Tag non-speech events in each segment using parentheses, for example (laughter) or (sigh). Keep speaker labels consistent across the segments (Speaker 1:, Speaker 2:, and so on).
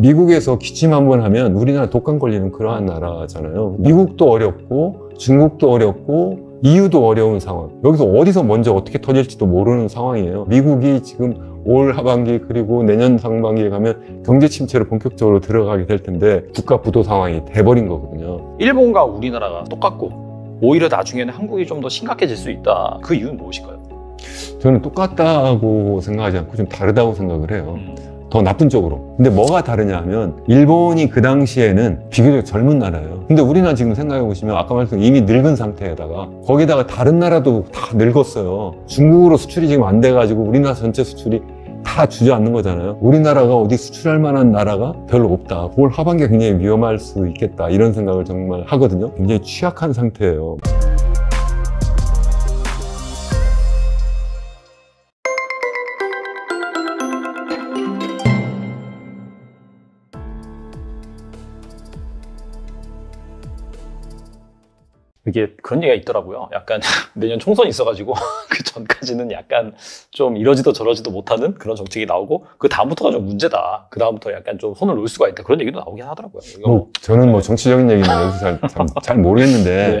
Speaker 1: 미국에서 기침 한 번 하면 우리나라 독감 걸리는 그러한 나라잖아요. 미국도 어렵고 중국도 어렵고 이유도 어려운 상황. 여기서 어디서 먼저 어떻게 터질지도 모르는 상황이에요. 미국이 지금 올 하반기 그리고 내년 상반기에 가면 경제 침체로 본격적으로 들어가게 될 텐데 국가 부도 상황이 돼버린 거거든요. 일본과 우리나라가 똑같고 오히려 나중에는 한국이 좀 더 심각해질 수 있다. 그 이유는 무엇일까요? 저는 똑같다고 생각하지 않고 좀 다르다고 생각을 해요. 음. 더 나쁜 쪽으로. 근데 뭐가 다르냐 하면 일본이 그 당시에는 비교적 젊은 나라예요. 근데 우리나 지금 생각해 보시면 아까 말씀드린 이미 늙은 상태에다가 거기다가 다른 나라도 다 늙었어요. 중국으로 수출이 지금 안 돼가지고 우리나라 전체 수출이 다 주저앉는 거잖아요. 우리나라가 어디 수출할 만한 나라가 별로 없다. 올 하반기에 굉장히 위험할 수 있겠다. 이런 생각을 정말 하거든요. 굉장히 취약한 상태예요. 이게 그런 얘기가 있더라고요. 약간 내년 (laughs) 총선이 있어가지고 (laughs) 그 전까지는 약간 좀 이러지도 저러지도 못하는 그런 정책이 나오고 그 다음부터가 좀 문제다. 그 다음부터 약간 좀 손을 놓을 수가 있다. 그런 얘기도 나오긴 하더라고요. 뭐 저는 뭐 정치적인 얘기는 (laughs) 여기서 잘, 잘, 모르겠는데 네.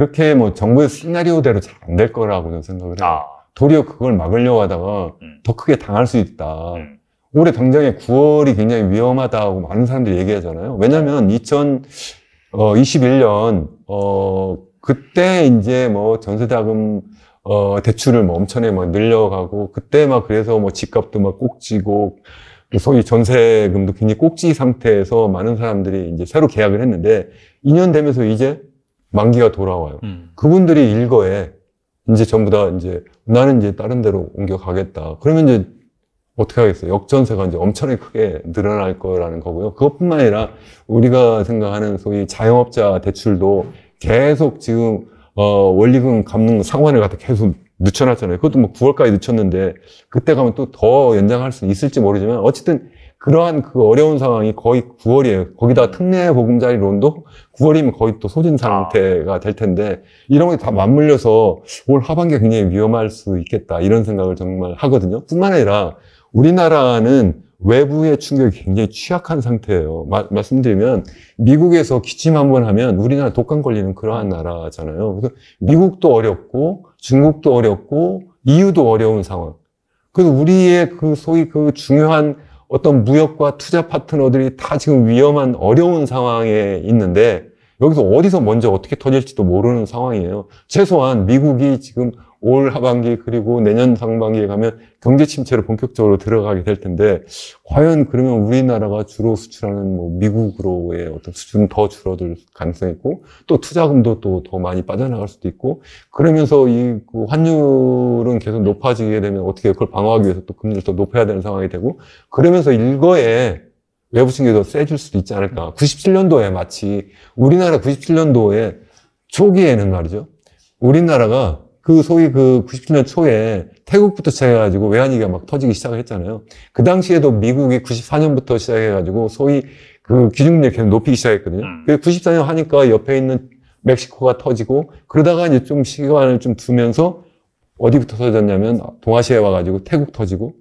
Speaker 1: 그렇게 뭐 정부의 시나리오대로 잘 안 될 거라고 는 생각을 해요. 아. 도리어 그걸 막으려고 하다가 음. 더 크게 당할 수 있다. 음. 올해 당장에 9월이 굉장히 위험하다고 많은 사람들이 얘기하잖아요. 왜냐하면 2021년 어, 그때 이제 뭐 전세자금 어, 대출을 뭐엄청에막 늘려가고 그때 막 그래서 뭐 집값도 막 꼭지고 소위 전세금도 굉장히 꼭지 상태에서 많은 사람들이 이제 새로 계약을 했는데 2년 되면서 이제 만기가 돌아와요. 음. 그분들이 일거에 이제 전부 다 이제 나는 이제 다른 데로 옮겨가겠다. 그러면 이제 어떻게 하겠어요? 역전세가 이제 엄청나게 크게 늘어날 거라는 거고요. 그것뿐만 아니라 우리가 생각하는 소위 자영업자 대출도 계속 지금 어 원리금 갚는 상환을 갖다 계속 늦춰놨잖아요. 그것도 뭐 9월까지 늦췄는데 그때 가면 또 더 연장할 수 있을지 모르지만 어쨌든 그러한 그 어려운 상황이 거의 9월이에요. 거기다 특례 보금자리 론도 9월이면 거의 또 소진 상태가 될 텐데 이런 게다 맞물려서 올 하반기가 굉장히 위험할 수 있겠다 이런 생각을 정말 하거든요. 뿐만 아니라 우리나라는 외부의 충격이 굉장히 취약한 상태예요. 마, 말씀드리면 미국에서 기침 한 번 하면 우리나라 독감 걸리는 그러한 나라잖아요. 그래서 미국도 어렵고 중국도 어렵고 이유도 어려운 상황. 그래서 우리의 그 소위 그 중요한 어떤 무역과 투자 파트너들이 다 지금 위험한 어려운 상황에 있는데 여기서 어디서 먼저 어떻게 터질지도 모르는 상황이에요. 최소한 미국이 지금 올 하반기 그리고 내년 상반기에 가면 경제 침체로 본격적으로 들어가게 될 텐데 과연 그러면 우리나라가 주로 수출하는 뭐 미국으로의 어떤 수준은 더 줄어들 가능성이 있고 또 투자금도 또 더 많이 빠져나갈 수도 있고 그러면서 이 그 환율은 계속 높아지게 되면 어떻게 그걸 방어하기 위해서 또 금리를 더 높여야 되는 상황이 되고 그러면서 일거에 외부 신계이더 세질 수도 있지 않을까. 97년도에 마치 우리나라 97년도에 초기에는 말이죠. 우리나라가 그 소위 그9 0년 초에 태국부터 시작해가지고 외환위기가 막 터지기 시작을 했잖아요. 그 당시에도 미국이 94년부터 시작해가지고 소위 그 기준금리를 계속 높이기 시작했거든요. 음. 그래서 94년 하니까 옆에 있는 멕시코가 터지고 그러다가 이제 좀 시간을 좀 두면서 어디부터 터졌냐면 동아시아에 와가지고 태국 터지고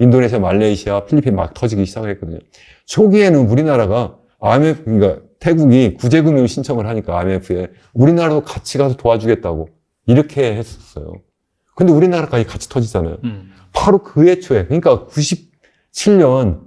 Speaker 1: 인도네시아, 말레이시아, 필리핀 막 터지기 시작했거든요. 초기에는 우리나라가 IMF, 그러니까 태국이 구제금융 신청을 하니까 IMF에 우리나라도 같이 가서 도와주겠다고 이렇게 했었어요. 근데 우리나라까지 같이 터지잖아요. 음. 바로 그 해초에 그러니까 97년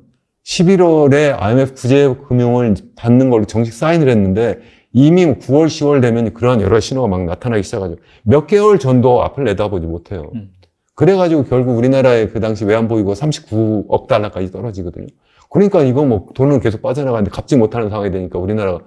Speaker 1: 11월에 IMF 구제금융을 받는 걸로 정식 사인을 했는데 이미 9월, 뭐 10월 되면 그러한 여러 신호가 막 나타나기 시작하죠. 몇 개월 전도 앞을 내다보지 못해요. 음. 그래가지고 결국 우리나라의 그 당시 외환보유고 39억 달러까지 떨어지거든요. 그러니까 이거 뭐 돈은 계속 빠져나가는데 갚지 못하는 상황이 되니까 우리나라가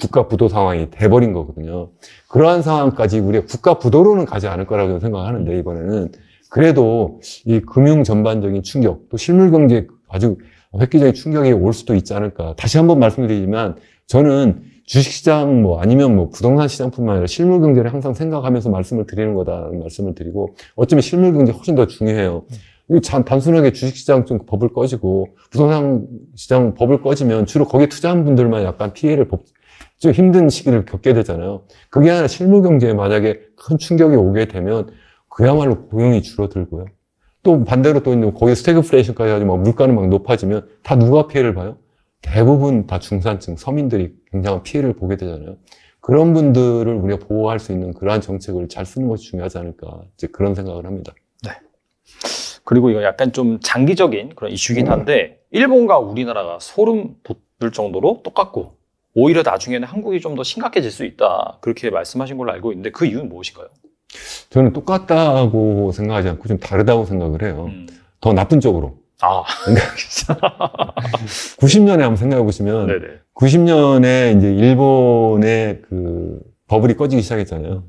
Speaker 1: 국가 부도 상황이 돼버린 거거든요. 그러한 상황까지 우리가 국가 부도로는 가지 않을 거라고 생각하는데 이번에는 그래도 이 금융 전반적인 충격 또 실물 경제 아주 획기적인 충격이 올 수도 있지 않을까. 다시 한번 말씀드리지만 저는 주식시장 뭐 아니면 뭐 부동산 시장뿐만 아니라 실물 경제를 항상 생각하면서 말씀을 드리는 거다 말씀을 드리고 어쩌면 실물 경제 훨씬 더 중요해요. 단순하게 주식시장 좀 버블 꺼지고 부동산 시장 버블 꺼지면 주로 거기에 투자한 분들만 약간 피해를 좀 힘든 시기를 겪게 되잖아요. 그게 아니라 실무 경제에 만약에 큰 충격이 오게 되면 그야말로 고용이 줄어들고요. 또 반대로 또 있는 거기에 스태그플레이션까지 해지 물가는 막 높아지면 다 누가 피해를 봐요? 대부분 다 중산층, 서민들이 굉장한 피해를 보게 되잖아요. 그런 분들을 우리가 보호할 수 있는 그러한 정책을 잘 쓰는 것이 중요하지 않을까 이제 그런 생각을 합니다. 네. 그리고 이거 약간 좀 장기적인 그런 이슈긴 한데 일본과 우리나라가 소름 돋을 정도로 똑같고 오히려 나중에는 한국이 좀 더 심각해질 수 있다 그렇게 말씀하신 걸로 알고 있는데 그 이유는 무엇일까요? 저는 똑같다고 생각하지 않고 좀 다르다고 생각을 해요. 음. 더 나쁜 쪽으로. 아. 90년에 (laughs) 한번 생각해 보시면 90년에 이제 일본의 그 버블이 꺼지기 시작했잖아요.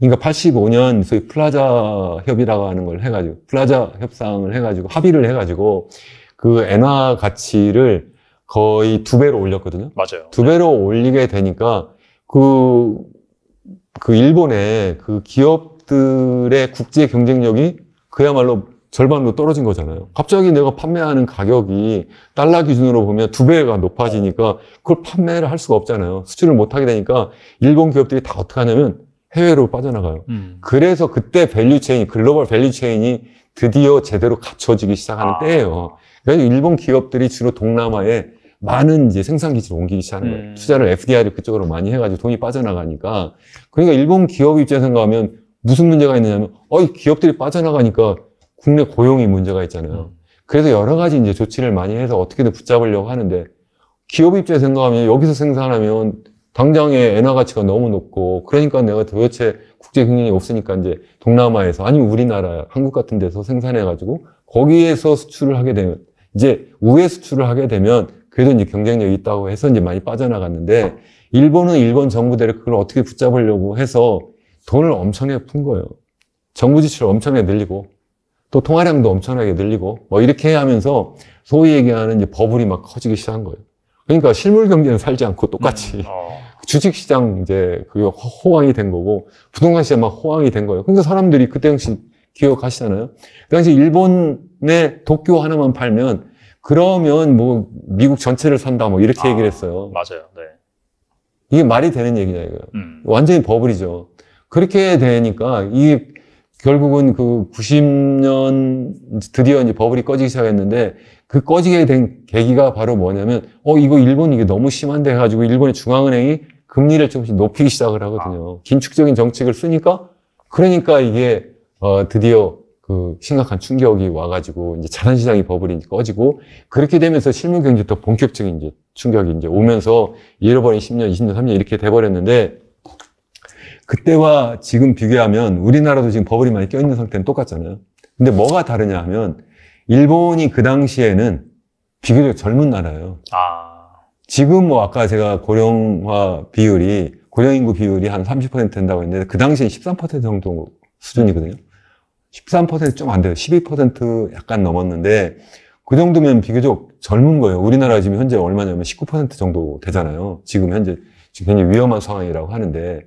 Speaker 1: 그러니까 85년 소위 플라자 협의라고 하는 걸 해가지고 플라자 협상을 해가지고 합의를 해가지고 그 엔화 가치를 거의 두 배로 올렸거든요. 맞아요. 두 배로 네. 올리게 되니까 그, 그 일본의 그 기업들의 국제 경쟁력이 그야말로 절반으로 떨어진 거잖아요. 갑자기 내가 판매하는 가격이 달러 기준으로 보면 두 배가 높아지니까 그걸 판매를 할 수가 없잖아요. 수출을 못 하게 되니까 일본 기업들이 다 어떻게 하냐면 해외로 빠져나가요. 음. 그래서 그때 밸류 체인, 글로벌 밸류 체인이 드디어 제대로 갖춰지기 시작하는 아. 때예요. 그래서 일본 기업들이 주로 동남아에 많은 이제 생산 기지를 옮기기 시작하는 거예요. 음. 투자를 FDI를 그쪽으로 많이 해가지고 돈이 빠져나가니까. 그러니까 일본 기업 입장에서 생각하면 무슨 문제가 있느냐면, 어이 기업들이 빠져나가니까 국내 고용이 문제가 있잖아요. 음. 그래서 여러 가지 이제 조치를 많이 해서 어떻게든 붙잡으려고 하는데 기업 입장에서 생각하면 여기서 생산하면 당장의 엔화 가치가 너무 높고 그러니까 내가 도대체 국제 경쟁이 없으니까 이제 동남아에서 아니면 우리나라 한국 같은 데서 생산해 가지고 거기에서 수출을 하게 되면 이제 우회 수출을 하게 되면 그래도 이제 경쟁력이 있다고 해서 이제 많이 빠져나갔는데 일본은 일본 정부대로 그걸 어떻게 붙잡으려고 해서 돈을 엄청나게 푼 거예요. 정부 지출을 엄청나게 늘리고 또 통화량도 엄청나게 늘리고 뭐 이렇게 하면서 소위 얘기하는 이제 버블이 막 커지기 시작한 거예요. 그러니까 실물 경제는 살지 않고 똑같이 음, 어. (laughs) 주식 시장 이제 그게 호황이 된 거고 부동산 시장 막 호황이 된 거예요. 그러니까 사람들이 그때 당시 기억하시잖아요. 그 당시 일본의 도쿄 하나만 팔면 그러면 뭐 미국 전체를 산다 뭐 이렇게 아, 얘기를 했어요. 맞아요. 네. 이게 말이 되는 얘기냐 이거. 음. 완전히 버블이죠. 그렇게 되니까 이 결국은 그 90년 드디어 이제 버블이 꺼지기 시작했는데 그 꺼지게 된 계기가 바로 뭐냐면 어 이거 일본 이게 너무 심한데 해가지고 일본의 중앙은행이 금리를 조금씩 높이기 시작을 하거든요. 아. 긴축적인 정책을 쓰니까 그러니까 이게 어 드디어 그 심각한 충격이 와가지고 이제 자산시장이 버블이 꺼지고 그렇게 되면서 실물 경제 도 본격적인 이제 충격이 이제 오면서 잃어버린 10년, 20년, 3년 이렇게 돼버렸는데 그때와 지금 비교하면 우리나라도 지금 버블이 많이 껴있는 상태는 똑같잖아요. 근데 뭐가 다르냐 하면 일본이 그 당시에는 비교적 젊은 나라예요. 아. 지금 뭐 아까 제가 고령화 비율이 고령 인구 비율이 한 30% 된다고 했는데 그 당시에 13% 정도 수준이거든요. 13%좀 안 돼요. 12% 약간 넘었는데 그 정도면 비교적 젊은 거예요. 우리나라 지금 현재 얼마냐면 19% 정도 되잖아요. 지금 현재 지금 굉장히 위험한 상황이라고 하는데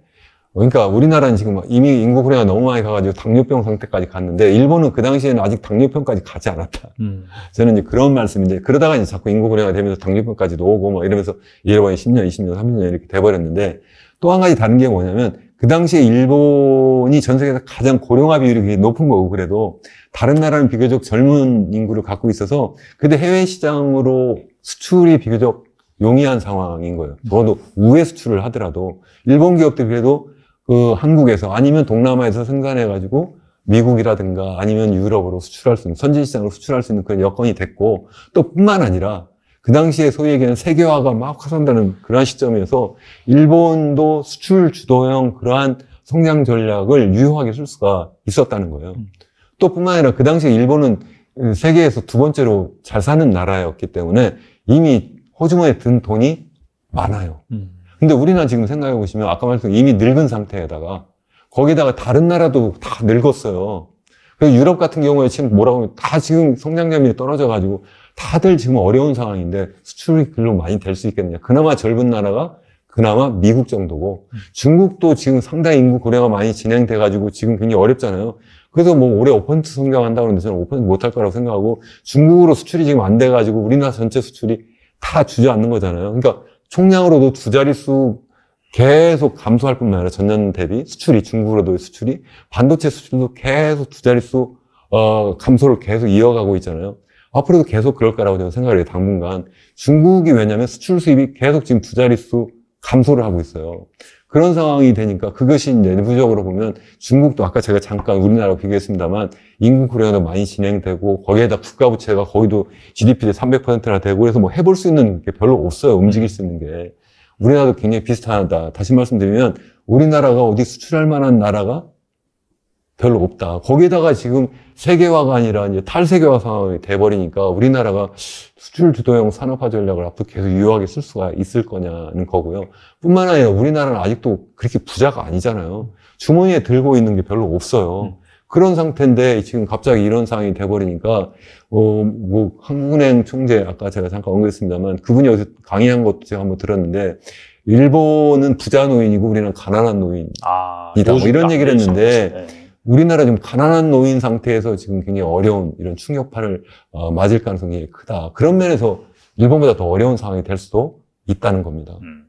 Speaker 1: 그러니까 우리나라는 지금 이미 인구 고령화 너무 많이 가가지고 당뇨병 상태까지 갔는데 일본은 그 당시에는 아직 당뇨병까지 가지 않았다. 음. 저는 이제 그런 말씀인데 그러다가 이제 자꾸 인구 고령화 되면서 당뇨병까지도 오고 막 이러면서 일본이 10년, 20년, 30년 이렇게 돼버렸는데 또 한 가지 다른 게 뭐냐면 그 당시에 일본이 전 세계에서 가장 고령화 비율이 굉장히 높은 거고 그래도 다른 나라는 비교적 젊은 인구를 갖고 있어서 근데 해외 시장으로 수출이 비교적 용이한 상황인 거예요. 적어도 우회 수출을 하더라도 일본 기업들 그래도 그 한국에서 아니면 동남아에서 생산해 가지고 미국이라든가 아니면 유럽으로 수출할 수 있는 선진 시장으로 수출할 수 있는 그런 여건이 됐고 또 뿐만 아니라 그 당시에 소위 얘기하는 세계화가 막 확산되는 그러한 시점에서 일본도 수출 주도형 그러한 성장 전략을 유효하게 쓸 수가 있었다는 거예요. 음. 또 뿐만 아니라 그 당시에 일본은 세계에서 두 번째로 잘 사는 나라였기 때문에 이미 호주머니에 든 돈이 많아요. 음. 근데 우리나 라 지금 생각해 보시면 아까 말씀드린 이미 늙은 상태에다가 거기다가 다른 나라도 다 늙었어요. 그래서 유럽 같은 경우에 지금 뭐라고 하면 다 지금 성장률이 떨어져가지고 다들 지금 어려운 상황인데 수출이 글로 많이 될 수 있겠느냐. 그나마 젊은 나라가 그나마 미국 정도고 중국도 지금 상당히 인구 고령화 많이 진행돼 가지고 지금 굉장히 어렵잖아요. 그래서 뭐 올해 오퍼센트 성장한다고 하는데 저는 5% 못할 거라고 생각하고 중국으로 수출이 지금 안 돼 가지고 우리나라 전체 수출이 다 주저앉는 거잖아요. 그러니까 총량으로도 두 자릿수 계속 감소할 뿐만 아니라 전년 대비 수출이 중국으로도 수출이 반도체 수출도 계속 두 자릿수 어, 감소를 계속 이어가고 있잖아요. 앞으로도 계속 그럴 거라고 저는 생각을 해요. 당분간 중국이 왜냐면 수출 수입이 계속 지금 두 자릿수 감소를 하고 있어요. 그런 상황이 되니까 그것이 내부적으로 보면 중국도 아까 제가 잠깐 우리나라와 비교했습니다만 인구 고령화도 많이 진행되고 거기에다 국가 부채가 거기도 GDP 대 300%나 되고 그래서 뭐 해볼 수 있는 게 별로 없어요. 움직일 수 있는 게. 우리나라도 굉장히 비슷하다. 다시 말씀드리면 우리나라가 어디 수출할 만한 나라가 별로 없다. 거기다가 지금 세계화가 아니라 이제 탈세계화 상황이 돼버리니까 우리나라가 수출 주도형 산업화 전략을 앞으로 계속 유효하게 쓸 수가 있을 거냐는 거고요. 뿐만 아니라 우리나라는 아직도 그렇게 부자가 아니잖아요. 주머니에 들고 있는 게 별로 없어요. 음. 그런 상태인데 지금 갑자기 이런 상황이 돼버리니까 어 뭐 한국은행 총재 아까 제가 잠깐 언급했습니다만 그분이 어디서 강의한 것도 제가 한번 들었는데 일본은 부자 노인이고 우리는 가난한 노인이다 아, 뭐 이런 얘기를 했는데. 그렇죠. 네. 우리나라 좀 가난한 노인 상태에서 지금 굉장히 어려운 이런 충격파를 어, 맞을 가능성이 크다. 그런 면에서 일본보다 더 어려운 상황이 될 수도 있다는 겁니다. 음.